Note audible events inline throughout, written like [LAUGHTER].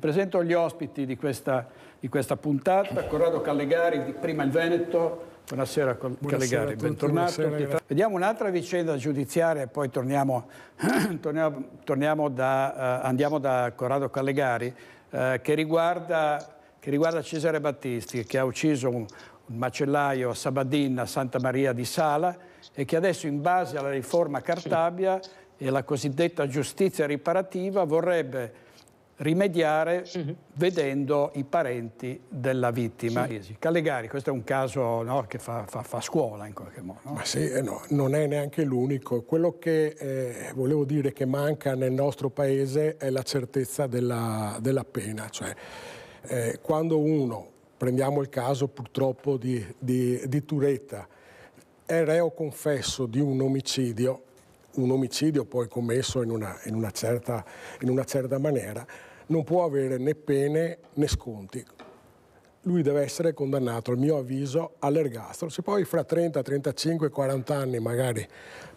Vi presento gli ospiti di questa, di questa puntata, Corrado Callegari, Prima il Veneto, Buonasera, buonasera Callegari, tutti, bentornato. Buonasera, Vediamo un'altra vicenda giudiziaria e poi torniamo, [CLEARS THROAT] torniamo, torniamo da, uh, andiamo da Corrado Callegari uh, che, riguarda, che, riguarda, Cesare Battisti che ha ucciso un, un macellaio a Sabadin a Santa Maria di Sala e che adesso in base alla riforma Cartabia e alla cosiddetta giustizia riparativa vorrebbe rimediare mm-hmm. vedendo i parenti della vittima. Sì. Callegari, questo è un caso no, che fa, fa, fa, scuola in qualche modo. No? Ma sì, eh, no, non è neanche l'unico. Quello che eh, volevo dire che manca nel nostro paese è la certezza della, della pena. Cioè, eh, quando uno, prendiamo il caso purtroppo di, di, di Turetta, è reo confesso di un omicidio, un omicidio poi commesso in una, in una, certa, in una certa maniera non può avere né pene né sconti lui deve essere condannato, a mio avviso, all'ergastolo. Se poi fra 30, 35, 40 anni magari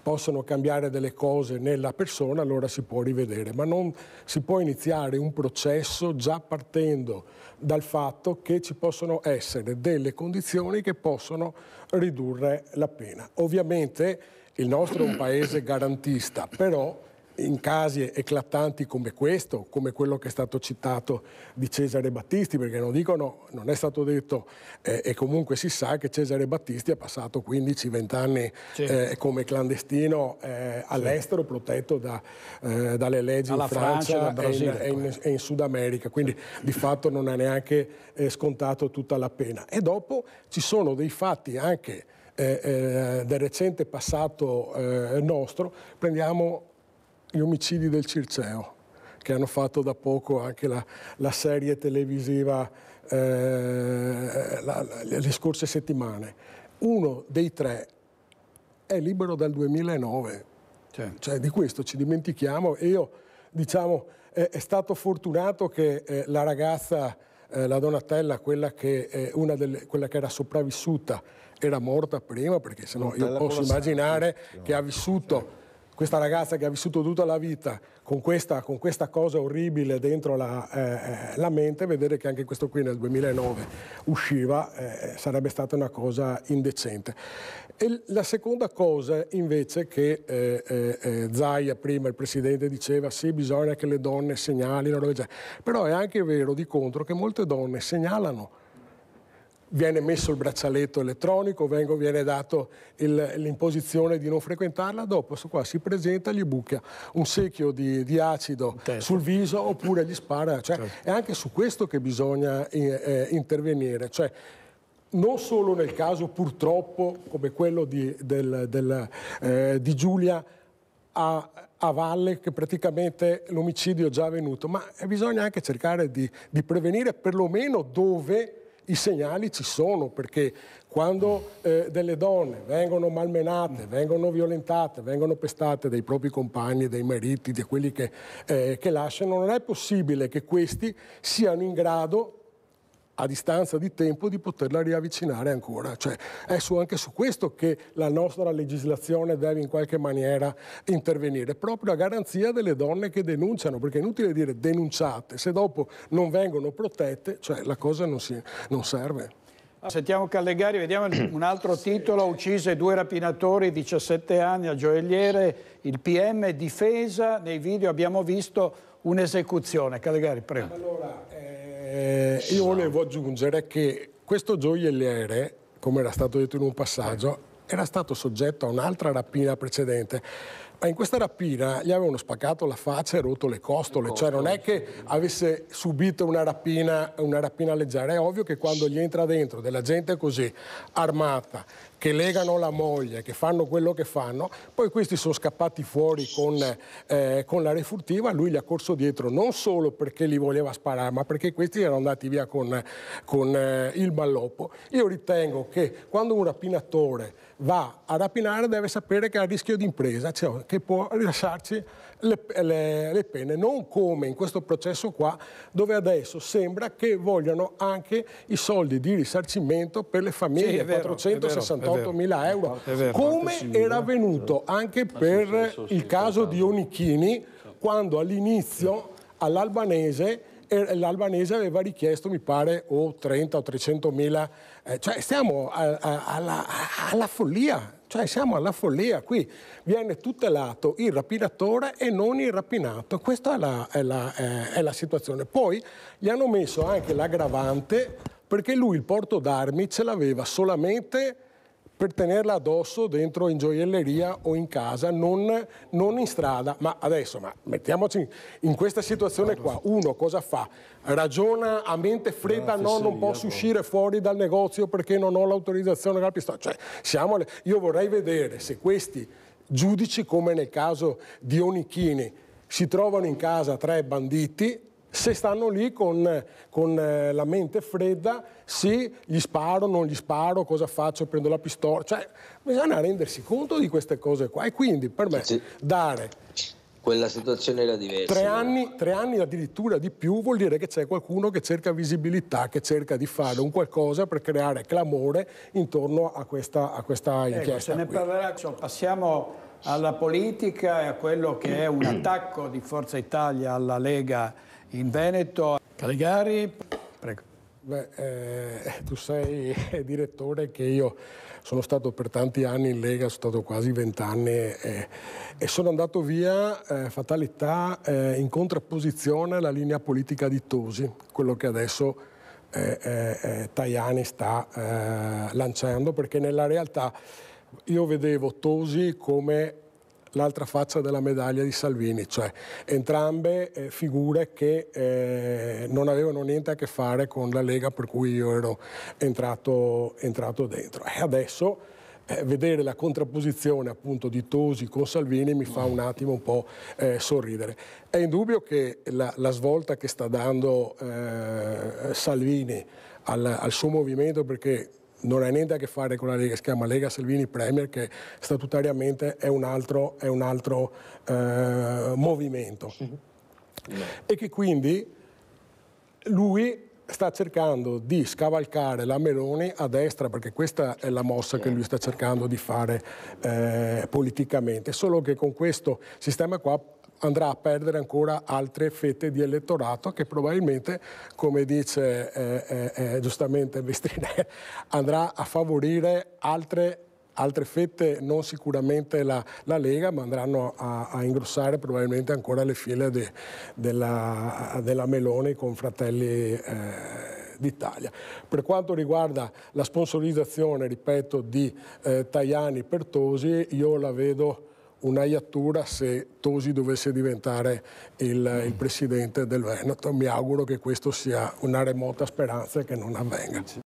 possono cambiare delle cose nella persona, allora si può rivedere, ma non si può iniziare un processo già partendo dal fatto che ci possono essere delle condizioni che possono ridurre la pena. Ovviamente il nostro è un paese garantista, però in casi eclatanti come questo, come quello che è stato citato di Cesare Battisti, perché non dicono, non è stato detto eh, e comunque si sa che Cesare Battisti è passato 15-20 anni eh, come clandestino eh, all'estero, protetto da, eh, dalle leggi Alla in Francia, Francia e, in, e, in, ecco. Sud America, quindi sì. di fatto non ha neanche eh, scontato tutta la pena. E dopo ci sono dei fatti anche eh, eh, del recente passato eh, nostro, prendiamo gli omicidi del Circeo, che hanno fatto da poco anche la, la serie televisiva eh, la, le scorse settimane. Uno dei tre è libero dal 2009, certo. cioè di questo ci dimentichiamo. Io, diciamo, è, è stato fortunato che eh, la ragazza, eh, la Donatella, quella che, delle, quella che era sopravvissuta, era morta prima, perché sennò io posso immaginare che ha vissuto questa ragazza che ha vissuto tutta la vita con questa, con questa cosa orribile dentro la, eh, la, mente, vedere che anche questo qui nel 2009 usciva eh, sarebbe stata una cosa indecente. E la seconda cosa invece che eh, eh, eh, Zaia prima, il presidente, diceva sì bisogna che le donne segnalino, però è anche vero di contro che molte donne segnalano viene messo il braccialetto elettronico, vengo, viene dato il, l'imposizione di non frequentarla, dopo questo qua si presenta, gli bucca un secchio di, di acido sul viso oppure gli spara. Cioè, certo. È anche su questo che bisogna eh, eh, intervenire. Cioè, non solo nel caso purtroppo come quello di, del, del, eh, di Giulia a, a, valle che praticamente l'omicidio è già avvenuto, ma bisogna anche cercare di, di prevenire perlomeno dove i segnali ci sono perché quando eh, delle donne vengono malmenate, vengono violentate, vengono pestate dai propri compagni, dai mariti, da quelli che, eh, che lasciano, non è possibile che questi siano in grado a distanza di tempo di poterla riavvicinare ancora. Cioè, è su, anche su questo che la nostra legislazione deve in qualche maniera intervenire, proprio a garanzia delle donne che denunciano, perché è inutile dire denunciate, se dopo non vengono protette, cioè la cosa non, si, non serve. Sentiamo Callegari, vediamo un [COUGHS] altro titolo, uccise due rapinatori, 17 anni a gioielliere, il PM difesa, nei video abbiamo visto un'esecuzione. Callegari, prego. Allora, eh... Eh, io esatto. volevo aggiungere che questo gioielliere, come era stato detto in un passaggio, era stato soggetto a un'altra rapina precedente. Ma in questa rapina gli avevano spaccato la faccia e rotto le costole, costole. cioè non è che avesse subito una rapina, una rapina leggera, è ovvio che quando gli entra dentro della gente così armata, che legano la moglie, che fanno quello che fanno, poi questi sono scappati fuori con, eh, con la refurtiva, lui gli ha corso dietro non solo perché li voleva sparare, ma perché questi erano andati via con, con eh, il balloppo. Io ritengo che quando un rapinatore va a rapinare deve sapere che ha rischio di impresa, cioè che può rilasciarci le, le, le, pene, non come in questo processo qua dove adesso sembra che vogliano anche i soldi di risarcimento per le famiglie, sì, 468 mila euro, vero, come era avvenuto anche per il caso di Onichini quando all'inizio all'albanese l'albanese aveva richiesto, mi pare, o 30 o 300 mila. Eh, cioè, stiamo a, a, alla, alla follia cioè siamo alla follia qui, viene tutelato il rapinatore e non il rapinato, questa è la, è la, eh, è la situazione. Poi gli hanno messo anche l'aggravante perché lui il porto d'armi ce l'aveva solamente per tenerla addosso dentro in gioielleria o in casa, non, non in strada. Ma adesso, ma mettiamoci in questa situazione qua, uno cosa fa? Ragiona a mente fredda, no, non posso uscire fuori dal negozio perché non ho l'autorizzazione della pistola. Cioè, siamo, io vorrei vedere se questi giudici, come nel caso di Onichini, si trovano in casa tre banditi, se stanno lì con, con eh, la mente fredda, sì, gli sparo, non gli sparo, cosa faccio, prendo la pistola, cioè bisogna rendersi conto di queste cose qua e quindi per me sì. dare... Quella situazione era diversa. Tre anni, tre anni addirittura di più vuol dire che c'è qualcuno che cerca visibilità, che cerca di fare un qualcosa per creare clamore intorno a questa, a questa ecco, inchiesta. Ecco, se ne qui. parlerà, cioè, passiamo alla politica e a quello che è un [CLEARS THROAT] attacco di Forza Italia alla Lega in Veneto. Caligari, prego. Beh, eh, tu sei [LAUGHS] direttore che io sono stato per tanti anni in Lega, sono stato quasi vent'anni eh, e sono andato via, eh, fatalità, eh, in contrapposizione alla linea politica di Tosi, quello che adesso eh, eh, Tajani sta lanciando, perché nella realtà io vedevo Tosi come l'altra faccia della medaglia di Salvini, cioè entrambe eh, figure che eh, non avevano niente a che fare con la Lega per cui io ero entrato, entrato dentro. E adesso eh, vedere la contrapposizione appunto di Tosi con Salvini mi fa un attimo un po' eh, sorridere. È indubbio che la, la svolta che sta dando eh, Salvini al, al, suo movimento, perché non ha niente a che fare con la Lega, si chiama Lega Salvini Premier che statutariamente è un altro, è un altro eh, movimento mm-hmm. e che quindi lui sta cercando di scavalcare la Meloni a destra perché questa è la mossa che lui sta cercando di fare eh, politicamente, solo che con questo sistema qua andrà a perdere ancora altre fette di elettorato che probabilmente, come dice eh, eh, eh giustamente Mestrinè, [LAUGHS] andrà a favorire altre altre fette, non sicuramente la, la Lega, ma andranno a, a, ingrossare probabilmente ancora le file de, della, della, Meloni con Fratelli eh, d'Italia. Per quanto riguarda la sponsorizzazione, ripeto, di eh, Tajani Pertosi, io la vedo Unai Attura se Tosi dovesse diventare il, il, presidente del Veneto. Mi auguro che questa sia una remota speranza e che non avvenga.